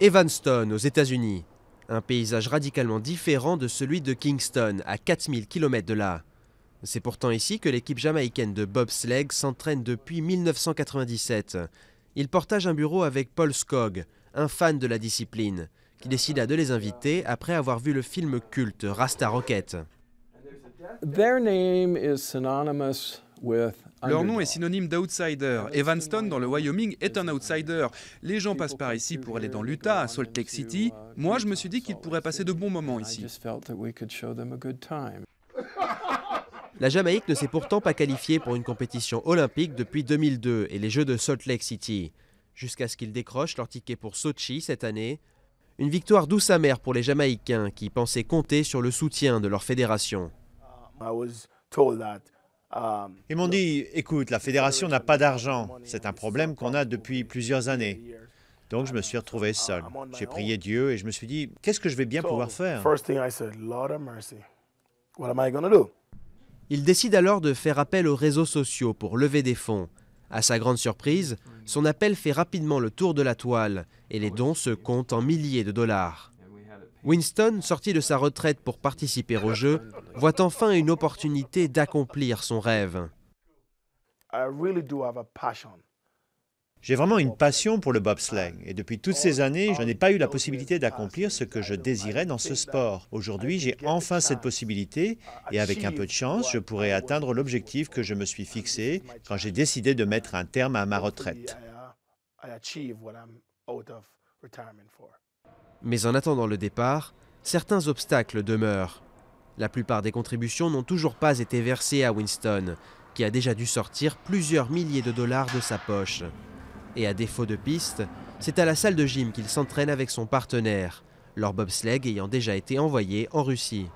Evanston, aux États-Unis. Un paysage radicalement différent de celui de Kingston, à 4000 km de là. C'est pourtant ici que l'équipe jamaïcaine de Bob bobsleigh s'entraîne depuis 1997. Il partage un bureau avec Paul Skog, un fan de la discipline, qui décida de les inviter après avoir vu le film culte Rasta Rocket. Leur nom est synonyme d'outsider. Evanston, dans le Wyoming, est un outsider. Les gens passent par ici pour aller dans l'Utah, à Salt Lake City. Moi, je me suis dit qu'ils pourraient passer de bons moments ici. La Jamaïque ne s'est pourtant pas qualifiée pour une compétition olympique depuis 2002 et les Jeux de Salt Lake City, jusqu'à ce qu'ils décrochent leur ticket pour Sochi cette année. Une victoire douce amère pour les Jamaïcains qui pensaient compter sur le soutien de leur fédération. Euh, Ils m'ont dit, écoute, la fédération n'a pas d'argent. C'est un problème qu'on a depuis plusieurs années. Donc je me suis retrouvé seul. J'ai prié Dieu et je me suis dit, qu'est-ce que je vais bien pouvoir faire Il décide alors de faire appel aux réseaux sociaux pour lever des fonds. À sa grande surprise, son appel fait rapidement le tour de la toile et les dons se comptent en milliers de dollars. Winston, sorti de sa retraite pour participer au jeu, voit enfin une opportunité d'accomplir son rêve. J'ai vraiment une passion pour le bobsleigh et depuis toutes ces années, je n'ai pas eu la possibilité d'accomplir ce que je désirais dans ce sport. Aujourd'hui, j'ai enfin cette possibilité et avec un peu de chance, je pourrai atteindre l'objectif que je me suis fixé quand j'ai décidé de mettre un terme à ma retraite. Mais en attendant le départ, certains obstacles demeurent. La plupart des contributions n'ont toujours pas été versées à Winston, qui a déjà dû sortir plusieurs milliers de dollars de sa poche. Et à défaut de piste, c'est à la salle de gym qu'il s'entraîne avec son partenaire, leur bobsleigh ayant déjà été envoyé en Russie.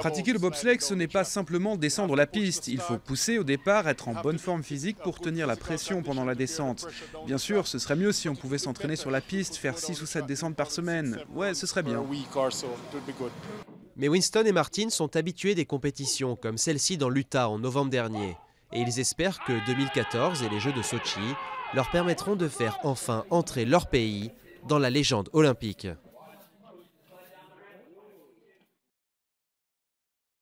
Pratiquer le bobsleigh, ce n'est pas simplement descendre la piste. Il faut pousser au départ, être en bonne forme physique pour tenir la pression pendant la descente. Bien sûr, ce serait mieux si on pouvait s'entraîner sur la piste, faire 6 ou 7 descentes par semaine. Ouais, ce serait bien. Mais Winston et Martin sont habitués des compétitions comme celle-ci dans l'Utah en novembre dernier. Et ils espèrent que 2014 et les Jeux de Sochi leur permettront de faire enfin entrer leur pays dans la légende olympique.